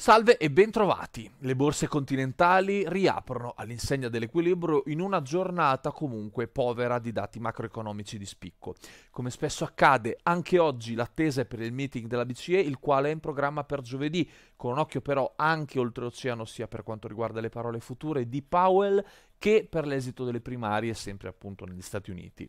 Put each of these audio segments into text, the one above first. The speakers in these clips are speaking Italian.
Salve e bentrovati! Le borse continentali riaprono all'insegna dell'equilibrio in una giornata comunque povera di dati macroeconomici di spicco. Come spesso accade, anche oggi l'attesa è per il meeting della BCE, il quale è in programma per giovedì, con un occhio però anche oltreoceano sia per quanto riguarda le parole future di Powell che per l'esito delle primarie sempre appunto negli Stati Uniti.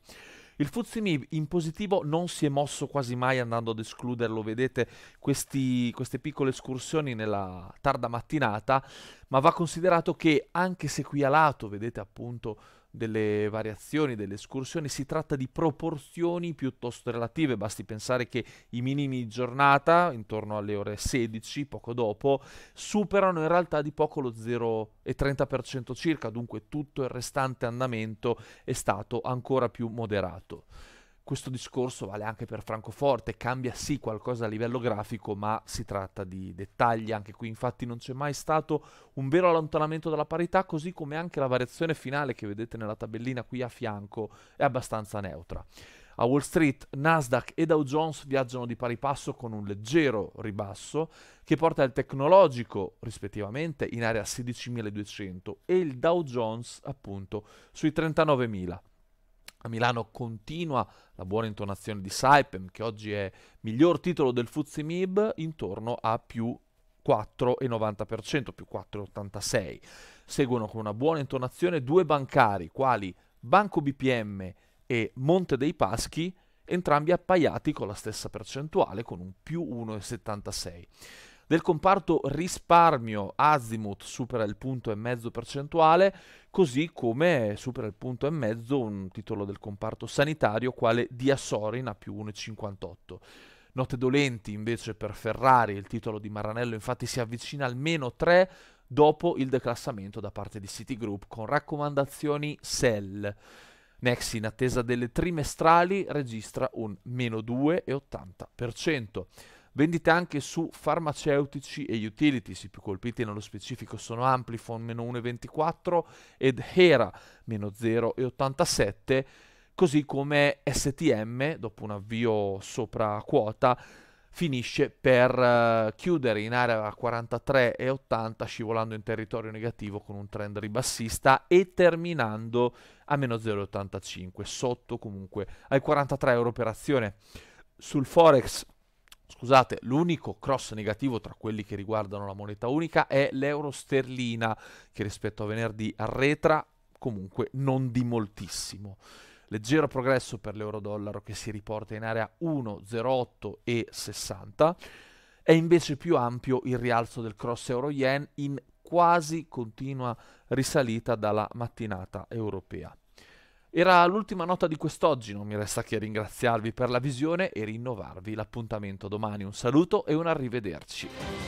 Il Fuzzi in positivo non si è mosso quasi mai andando ad escluderlo, vedete questi, queste piccole escursioni nella tarda mattinata, ma va considerato che anche se qui a lato, vedete appunto delle variazioni, delle escursioni, si tratta di proporzioni piuttosto relative, basti pensare che i minimi di giornata, intorno alle ore 16, poco dopo, superano in realtà di poco lo 0,30% circa, dunque tutto il restante andamento è stato ancora più moderato. Questo discorso vale anche per Francoforte, cambia sì qualcosa a livello grafico, ma si tratta di dettagli anche qui, infatti non c'è mai stato un vero allontanamento dalla parità, così come anche la variazione finale che vedete nella tabellina qui a fianco è abbastanza neutra. A Wall Street, Nasdaq e Dow Jones viaggiano di pari passo con un leggero ribasso che porta il tecnologico rispettivamente in area 16.200 e il Dow Jones appunto sui 39.000. A Milano continua la buona intonazione di Saipem, che oggi è miglior titolo del Fuzzi Mib, intorno a più 4,90%, più 4,86%. Seguono con una buona intonazione due bancari, quali Banco BPM e Monte dei Paschi, entrambi appaiati con la stessa percentuale, con un più 1,76%. Del comparto risparmio Azimut supera il punto e mezzo percentuale, così come supera il punto e mezzo un titolo del comparto sanitario quale Diasorin a più 1,58. Note dolenti invece per Ferrari, il titolo di Maranello infatti si avvicina al meno 3 dopo il declassamento da parte di Citigroup con raccomandazioni sell. Nexi in attesa delle trimestrali registra un meno 2,80%. Vendite anche su farmaceutici e utilities, i più colpiti nello specifico sono Amplifon meno 1,24 ed Hera meno 0,87, così come STM, dopo un avvio sopra quota, finisce per uh, chiudere in area 43,80 scivolando in territorio negativo con un trend ribassista e terminando a meno 0,85 sotto comunque ai 43 euro per azione sul forex Scusate, l'unico cross negativo tra quelli che riguardano la moneta unica è l'euro sterlina, che rispetto a venerdì arretra comunque non di moltissimo. Leggero progresso per l'euro-dollaro che si riporta in area 1,08 e 60. È invece più ampio il rialzo del cross euro-yen in quasi continua risalita dalla mattinata europea. Era l'ultima nota di quest'oggi, non mi resta che ringraziarvi per la visione e rinnovarvi l'appuntamento domani. Un saluto e un arrivederci.